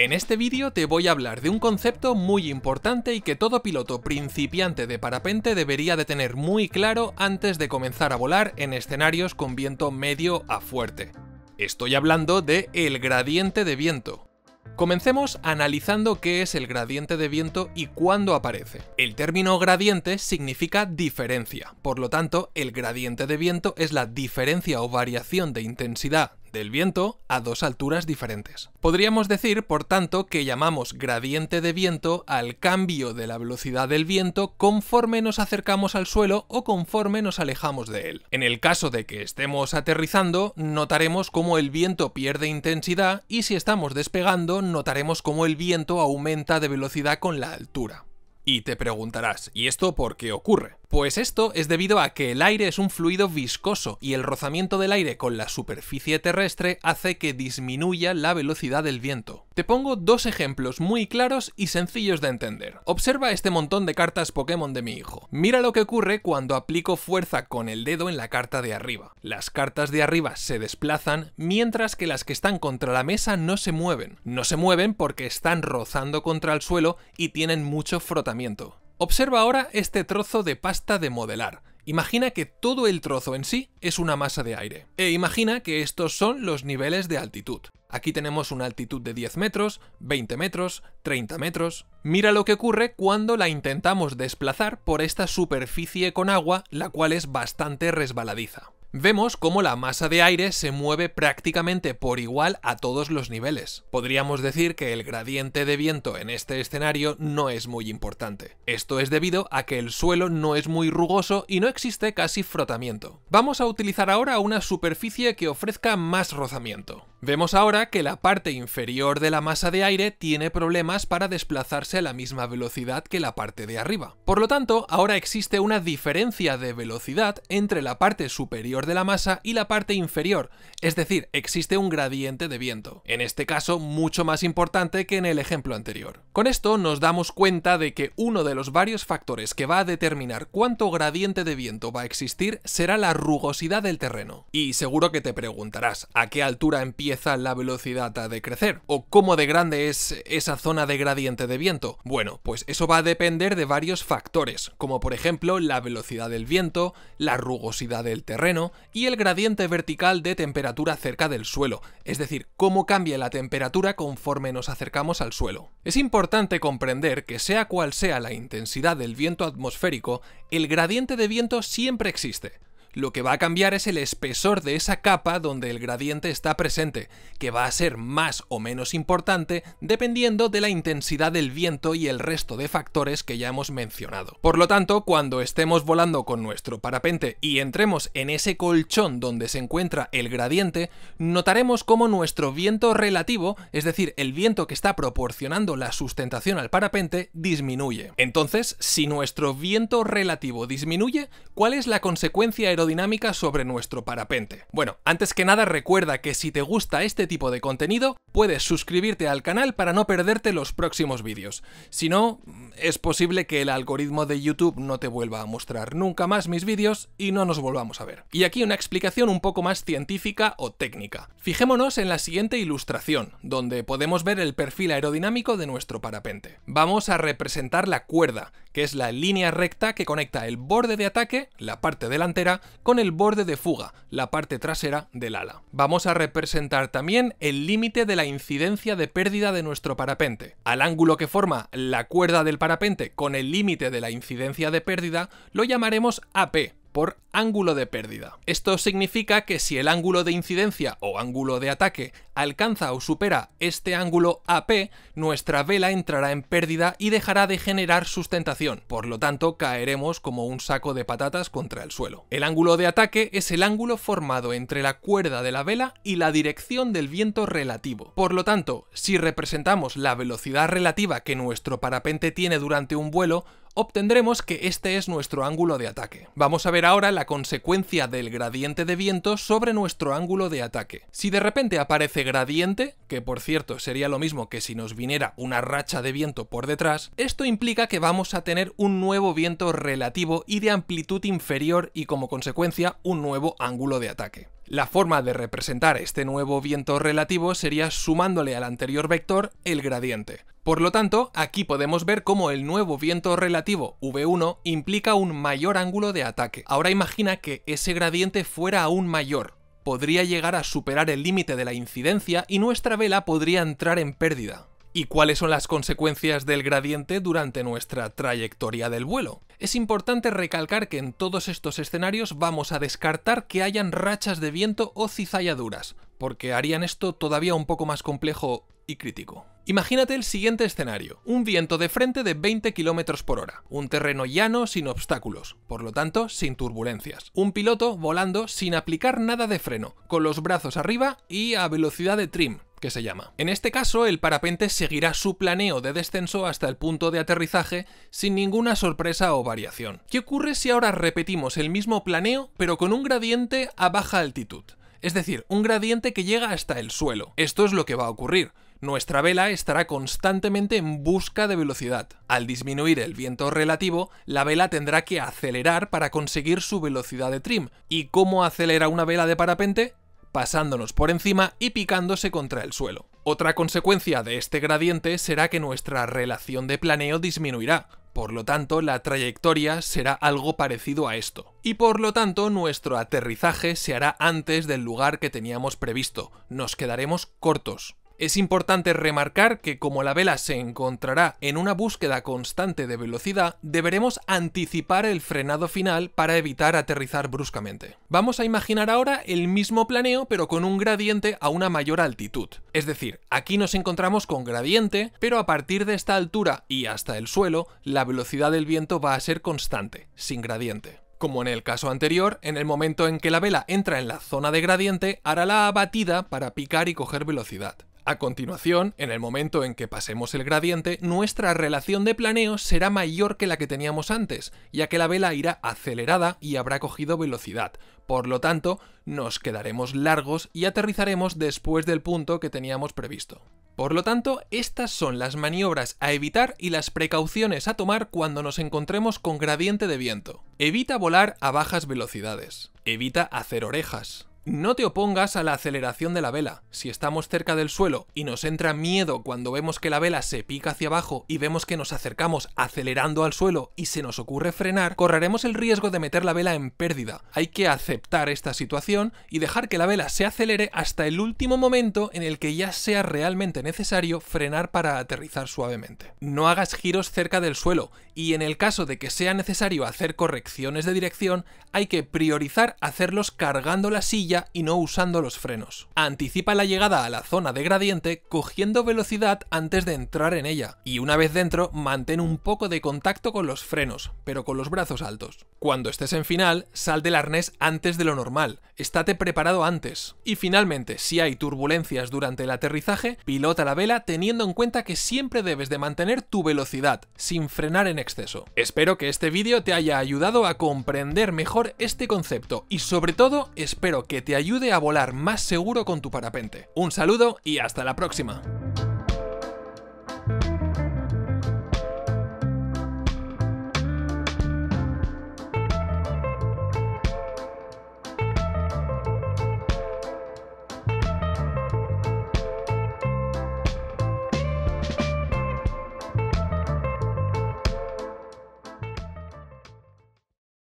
En este vídeo te voy a hablar de un concepto muy importante y que todo piloto principiante de parapente debería de tener muy claro antes de comenzar a volar en escenarios con viento medio a fuerte. Estoy hablando de el gradiente de viento. Comencemos analizando qué es el gradiente de viento y cuándo aparece. El término gradiente significa diferencia, por lo tanto el gradiente de viento es la diferencia o variación de intensidad del viento a dos alturas diferentes. Podríamos decir, por tanto, que llamamos gradiente de viento al cambio de la velocidad del viento conforme nos acercamos al suelo o conforme nos alejamos de él. En el caso de que estemos aterrizando, notaremos cómo el viento pierde intensidad y si estamos despegando, notaremos cómo el viento aumenta de velocidad con la altura. Y te preguntarás, ¿y esto por qué ocurre? Pues esto es debido a que el aire es un fluido viscoso y el rozamiento del aire con la superficie terrestre hace que disminuya la velocidad del viento. Te pongo dos ejemplos muy claros y sencillos de entender. Observa este montón de cartas Pokémon de mi hijo. Mira lo que ocurre cuando aplico fuerza con el dedo en la carta de arriba. Las cartas de arriba se desplazan mientras que las que están contra la mesa no se mueven. No se mueven porque están rozando contra el suelo y tienen mucho frotamiento. Observa ahora este trozo de pasta de modelar. Imagina que todo el trozo en sí es una masa de aire. E imagina que estos son los niveles de altitud. Aquí tenemos una altitud de 10 metros, 20 metros, 30 metros... Mira lo que ocurre cuando la intentamos desplazar por esta superficie con agua, la cual es bastante resbaladiza. Vemos cómo la masa de aire se mueve prácticamente por igual a todos los niveles. Podríamos decir que el gradiente de viento en este escenario no es muy importante. Esto es debido a que el suelo no es muy rugoso y no existe casi frotamiento. Vamos a utilizar ahora una superficie que ofrezca más rozamiento. Vemos ahora que la parte inferior de la masa de aire tiene problemas para desplazarse a la misma velocidad que la parte de arriba. Por lo tanto, ahora existe una diferencia de velocidad entre la parte superior de la masa y la parte inferior, es decir, existe un gradiente de viento, en este caso mucho más importante que en el ejemplo anterior. Con esto nos damos cuenta de que uno de los varios factores que va a determinar cuánto gradiente de viento va a existir será la rugosidad del terreno. Y seguro que te preguntarás, ¿a qué altura empieza la velocidad velocidad ha de crecer o cómo de grande es esa zona de gradiente de viento. Bueno, pues eso va a depender de varios factores, como por ejemplo la velocidad del viento, la rugosidad del terreno y el gradiente vertical de temperatura cerca del suelo, es decir, cómo cambia la temperatura conforme nos acercamos al suelo. Es importante comprender que sea cual sea la intensidad del viento atmosférico, el gradiente de viento siempre existe. Lo que va a cambiar es el espesor de esa capa donde el gradiente está presente, que va a ser más o menos importante dependiendo de la intensidad del viento y el resto de factores que ya hemos mencionado. Por lo tanto, cuando estemos volando con nuestro parapente y entremos en ese colchón donde se encuentra el gradiente, notaremos cómo nuestro viento relativo, es decir, el viento que está proporcionando la sustentación al parapente, disminuye. Entonces, si nuestro viento relativo disminuye, ¿cuál es la consecuencia aerodinámica aerodinámica sobre nuestro parapente. Bueno, antes que nada recuerda que si te gusta este tipo de contenido, puedes suscribirte al canal para no perderte los próximos vídeos. Si no, es posible que el algoritmo de YouTube no te vuelva a mostrar nunca más mis vídeos y no nos volvamos a ver. Y aquí una explicación un poco más científica o técnica. Fijémonos en la siguiente ilustración, donde podemos ver el perfil aerodinámico de nuestro parapente. Vamos a representar la cuerda, que es la línea recta que conecta el borde de ataque, la parte delantera, con el borde de fuga, la parte trasera del ala. Vamos a representar también el límite de la incidencia de pérdida de nuestro parapente. Al ángulo que forma la cuerda del parapente con el límite de la incidencia de pérdida lo llamaremos AP, por ángulo de pérdida. Esto significa que si el ángulo de incidencia o ángulo de ataque alcanza o supera este ángulo AP, nuestra vela entrará en pérdida y dejará de generar sustentación, por lo tanto caeremos como un saco de patatas contra el suelo. El ángulo de ataque es el ángulo formado entre la cuerda de la vela y la dirección del viento relativo. Por lo tanto, si representamos la velocidad relativa que nuestro parapente tiene durante un vuelo, obtendremos que este es nuestro ángulo de ataque. Vamos a ver ahora la consecuencia del gradiente de viento sobre nuestro ángulo de ataque. Si de repente aparece gradiente, que por cierto sería lo mismo que si nos viniera una racha de viento por detrás, esto implica que vamos a tener un nuevo viento relativo y de amplitud inferior y como consecuencia un nuevo ángulo de ataque. La forma de representar este nuevo viento relativo sería sumándole al anterior vector el gradiente. Por lo tanto, aquí podemos ver cómo el nuevo viento relativo V1 implica un mayor ángulo de ataque. Ahora imagina que ese gradiente fuera aún mayor, podría llegar a superar el límite de la incidencia y nuestra vela podría entrar en pérdida. ¿Y cuáles son las consecuencias del gradiente durante nuestra trayectoria del vuelo? Es importante recalcar que en todos estos escenarios vamos a descartar que hayan rachas de viento o cizalladuras, porque harían esto todavía un poco más complejo y crítico. Imagínate el siguiente escenario, un viento de frente de 20 km por hora, un terreno llano sin obstáculos, por lo tanto sin turbulencias, un piloto volando sin aplicar nada de freno, con los brazos arriba y a velocidad de trim, que se llama. En este caso, el parapente seguirá su planeo de descenso hasta el punto de aterrizaje sin ninguna sorpresa o variación. ¿Qué ocurre si ahora repetimos el mismo planeo pero con un gradiente a baja altitud? Es decir, un gradiente que llega hasta el suelo. Esto es lo que va a ocurrir nuestra vela estará constantemente en busca de velocidad. Al disminuir el viento relativo, la vela tendrá que acelerar para conseguir su velocidad de trim. ¿Y cómo acelera una vela de parapente? pasándonos por encima y picándose contra el suelo. Otra consecuencia de este gradiente será que nuestra relación de planeo disminuirá, por lo tanto, la trayectoria será algo parecido a esto. Y por lo tanto, nuestro aterrizaje se hará antes del lugar que teníamos previsto. Nos quedaremos cortos. Es importante remarcar que como la vela se encontrará en una búsqueda constante de velocidad, deberemos anticipar el frenado final para evitar aterrizar bruscamente. Vamos a imaginar ahora el mismo planeo pero con un gradiente a una mayor altitud. Es decir, aquí nos encontramos con gradiente, pero a partir de esta altura y hasta el suelo, la velocidad del viento va a ser constante, sin gradiente. Como en el caso anterior, en el momento en que la vela entra en la zona de gradiente, hará la abatida para picar y coger velocidad. A continuación, en el momento en que pasemos el gradiente, nuestra relación de planeo será mayor que la que teníamos antes, ya que la vela irá acelerada y habrá cogido velocidad. Por lo tanto, nos quedaremos largos y aterrizaremos después del punto que teníamos previsto. Por lo tanto, estas son las maniobras a evitar y las precauciones a tomar cuando nos encontremos con gradiente de viento. Evita volar a bajas velocidades. Evita hacer orejas. No te opongas a la aceleración de la vela. Si estamos cerca del suelo y nos entra miedo cuando vemos que la vela se pica hacia abajo y vemos que nos acercamos acelerando al suelo y se nos ocurre frenar, correremos el riesgo de meter la vela en pérdida. Hay que aceptar esta situación y dejar que la vela se acelere hasta el último momento en el que ya sea realmente necesario frenar para aterrizar suavemente. No hagas giros cerca del suelo y en el caso de que sea necesario hacer correcciones de dirección, hay que priorizar hacerlos cargando la silla y no usando los frenos. Anticipa la llegada a la zona de gradiente cogiendo velocidad antes de entrar en ella, y una vez dentro mantén un poco de contacto con los frenos, pero con los brazos altos. Cuando estés en final, sal del arnés antes de lo normal, estate preparado antes. Y finalmente, si hay turbulencias durante el aterrizaje, pilota la vela teniendo en cuenta que siempre debes de mantener tu velocidad, sin frenar en exceso. Espero que este vídeo te haya ayudado a comprender mejor este concepto y sobre todo espero que te ayude a volar más seguro con tu parapente. Un saludo y hasta la próxima.